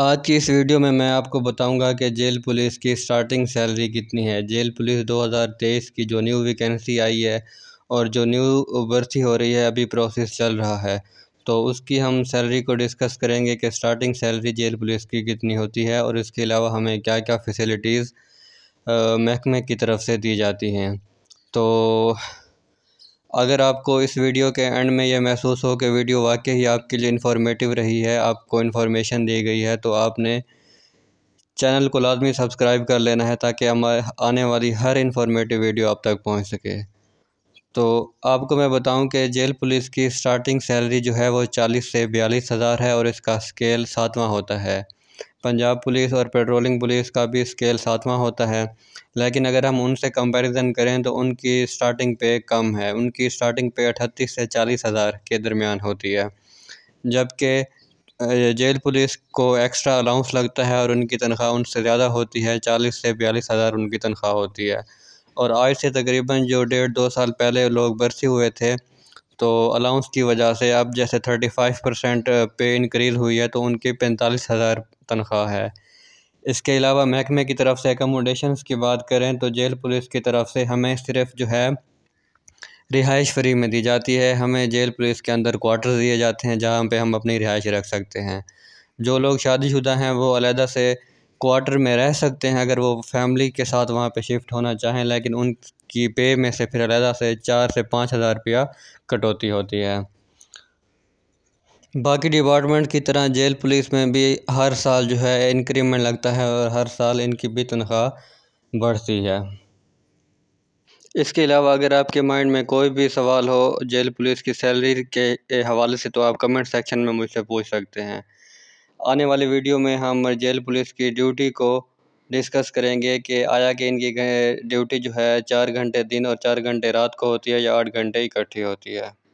आज की इस वीडियो में मैं आपको बताऊंगा कि जेल पुलिस की स्टार्टिंग सैलरी कितनी है जेल पुलिस 2023 की जो न्यू वैकेंसी आई है और जो न्यू भर्ती हो रही है अभी प्रोसेस चल रहा है तो उसकी हम सैलरी को डिस्कस करेंगे कि स्टार्टिंग सैलरी जेल पुलिस की कितनी होती है और इसके अलावा हमें क्या क्या फैसिलिटीज़ महकमे की तरफ से दी जाती हैं तो अगर आपको इस वीडियो के एंड में यह महसूस हो कि वीडियो वाकई ही आपके लिए इन्फॉर्मेटिव रही है आपको इन्फॉर्मेशन दी गई है तो आपने चैनल को लाजमी सब्सक्राइब कर लेना है ताकि हमारे आने वाली हर इन्फॉर्मेटिव वीडियो आप तक पहुंच सके तो आपको मैं बताऊं कि जेल पुलिस की स्टार्टिंग सैलरी जो है वो चालीस से बयालीस हज़ार है और इसका स्केल सातवां होता है पंजाब पुलिस और पेट्रोलिंग पुलिस का भी स्केल सातवां होता है लेकिन अगर हम उनसे कंपैरिजन करें तो उनकी स्टार्टिंग पे कम है उनकी स्टार्टिंग पे अठतीस से चालीस हज़ार के दरमियान होती है जबकि जेल पुलिस को एक्स्ट्रा अलाउंस लगता है और उनकी तनख्वाह उनसे ज़्यादा होती है चालीस से बयालीस हज़ार उनकी तनख्वाह होती है और आज से तकरीबन जो डेढ़ दो साल पहले लोग बरसे हुए थे तो अलाउंस की वजह से अब जैसे thirty five percent pay increase हुई है तो उनकी पैंतालीस हज़ार तनख्वाह है इसके अलावा महकमे की तरफ से एकोमोडेशन की बात करें तो जेल पुलिस की तरफ से हमें सिर्फ जो है रिहाइश फ्री में दी जाती है हमें जेल पुलिस के अंदर क्वार्टर दिए जाते हैं जहाँ पर हम अपनी रिहाइश रख सकते हैं जो लोग शादीशुदा हैं वो अलहदा से क्वार्टर में रह सकते हैं अगर वो फैमिली के साथ वहाँ पे शिफ्ट होना चाहें लेकिन उनकी पे में से फिर अलहदा से चार से पाँच हज़ार रुपया कटौती होती है बाकी डिपार्टमेंट की तरह जेल पुलिस में भी हर साल जो है इंक्रीमेंट लगता है और हर साल इनकी भी तनख्वाह बढ़ती है इसके अलावा अगर आपके माइंड में कोई भी सवाल हो जेल पुलिस की सैलरी के हवाले से तो आप कमेंट सेक्शन में मुझसे पूछ सकते हैं आने वाले वीडियो में हम जेल पुलिस की ड्यूटी को डिस्कस करेंगे कि आया कि इनकी ड्यूटी जो है चार घंटे दिन और चार घंटे रात को होती है या आठ घंटे इकट्ठी होती है